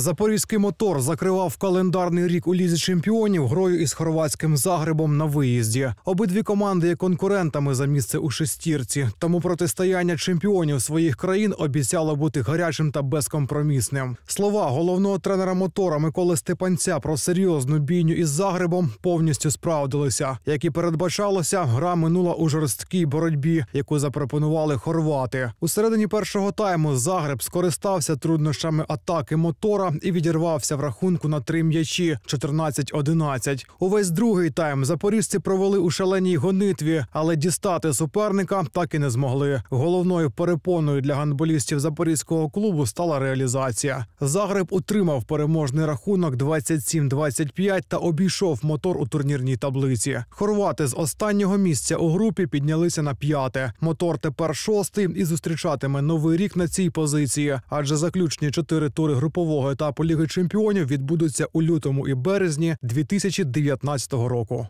Запорізький мотор закривав календарний рік у лізі чемпіонів грою із хорватським загребом на виїзді. Обидві команди є конкурентами за місце у шестірці. Тому протистояння чемпіонів своїх країн обіцяло бути гарячим та безкомпромісним. Слова головного тренера мотора Миколи Степанця про серйозну бійню із загребом повністю справдилися. Як і передбачалося, гра минула у жорсткій боротьбі, яку запропонували хорвати. У середині першого тайму загреб скористався труднощами атаки мотора і відірвався в рахунку на три м'ячі 14-11. Увесь другий тайм запоріжці провели у шаленій гонитві, але дістати суперника так і не змогли. Головною перепоною для гандболістів запорізького клубу стала реалізація. Загреб утримав переможний рахунок 27-25 та обійшов мотор у турнірній таблиці. Хорвати з останнього місця у групі піднялися на п'яте. Мотор тепер шостий і зустрічатиме новий рік на цій позиції, адже заключні чотири тури групового етапу Ліги Чемпіонів відбудуться у лютому і березні 2019 року.